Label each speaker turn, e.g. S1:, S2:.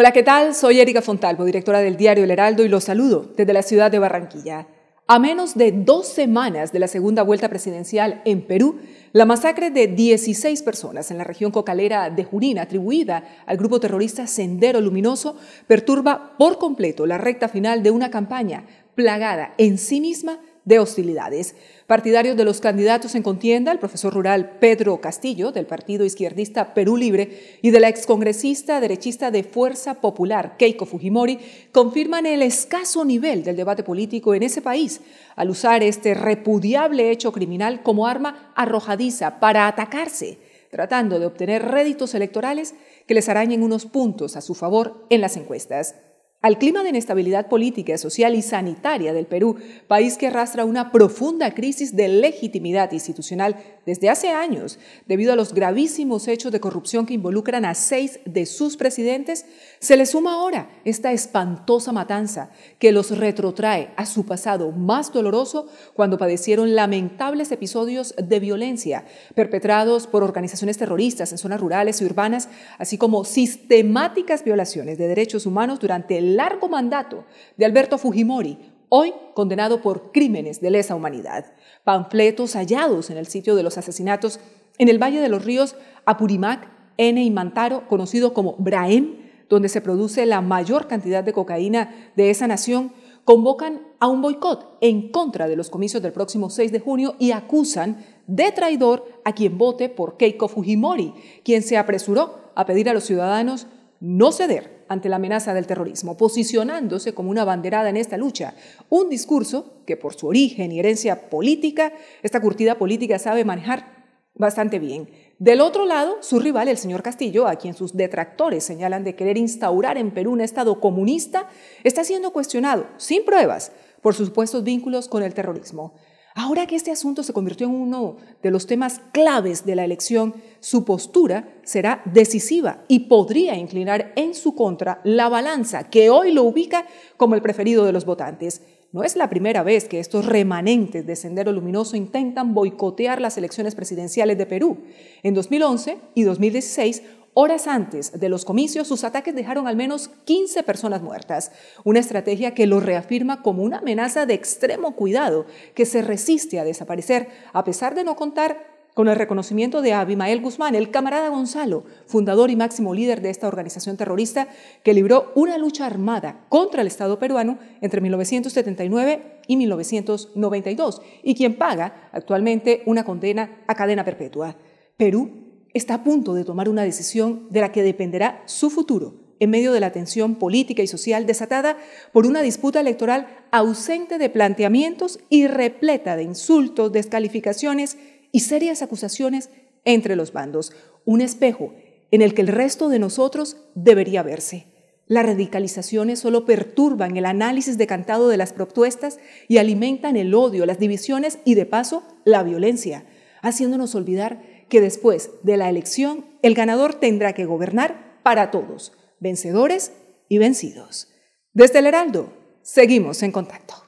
S1: Hola, ¿qué tal? Soy Erika Fontalvo, directora del diario El Heraldo, y los saludo desde la ciudad de Barranquilla. A menos de dos semanas de la segunda vuelta presidencial en Perú, la masacre de 16 personas en la región cocalera de Junín, atribuida al grupo terrorista Sendero Luminoso, perturba por completo la recta final de una campaña plagada en sí misma de hostilidades. Partidarios de los candidatos en contienda, el profesor rural Pedro Castillo, del partido izquierdista Perú Libre, y de la excongresista derechista de Fuerza Popular, Keiko Fujimori, confirman el escaso nivel del debate político en ese país al usar este repudiable hecho criminal como arma arrojadiza para atacarse, tratando de obtener réditos electorales que les arañen unos puntos a su favor en las encuestas. Al clima de inestabilidad política, social y sanitaria del Perú, país que arrastra una profunda crisis de legitimidad institucional desde hace años, debido a los gravísimos hechos de corrupción que involucran a seis de sus presidentes, se le suma ahora esta espantosa matanza que los retrotrae a su pasado más doloroso cuando padecieron lamentables episodios de violencia perpetrados por organizaciones terroristas en zonas rurales y urbanas, así como sistemáticas violaciones de derechos humanos durante el largo mandato de Alberto Fujimori, hoy condenado por crímenes de lesa humanidad. Panfletos hallados en el sitio de los asesinatos en el Valle de los Ríos Apurimac, N y Mantaro, conocido como Braem, donde se produce la mayor cantidad de cocaína de esa nación, convocan a un boicot en contra de los comicios del próximo 6 de junio y acusan de traidor a quien vote por Keiko Fujimori, quien se apresuró a pedir a los ciudadanos no ceder ante la amenaza del terrorismo, posicionándose como una banderada en esta lucha. Un discurso que por su origen y herencia política, esta curtida política sabe manejar bastante bien. Del otro lado, su rival, el señor Castillo, a quien sus detractores señalan de querer instaurar en Perú un Estado comunista, está siendo cuestionado, sin pruebas, por supuestos vínculos con el terrorismo. Ahora que este asunto se convirtió en uno de los temas claves de la elección, su postura será decisiva y podría inclinar en su contra la balanza que hoy lo ubica como el preferido de los votantes. No es la primera vez que estos remanentes de Sendero Luminoso intentan boicotear las elecciones presidenciales de Perú. En 2011 y 2016 Horas antes de los comicios, sus ataques dejaron al menos 15 personas muertas, una estrategia que lo reafirma como una amenaza de extremo cuidado que se resiste a desaparecer, a pesar de no contar con el reconocimiento de Abimael Guzmán, el camarada Gonzalo, fundador y máximo líder de esta organización terrorista que libró una lucha armada contra el Estado peruano entre 1979 y 1992 y quien paga actualmente una condena a cadena perpetua. Perú está a punto de tomar una decisión de la que dependerá su futuro en medio de la tensión política y social desatada por una disputa electoral ausente de planteamientos y repleta de insultos, descalificaciones y serias acusaciones entre los bandos. Un espejo en el que el resto de nosotros debería verse. Las radicalizaciones solo perturban el análisis decantado de las propuestas y alimentan el odio, las divisiones y de paso la violencia, haciéndonos olvidar que después de la elección el ganador tendrá que gobernar para todos, vencedores y vencidos. Desde el Heraldo, seguimos en contacto.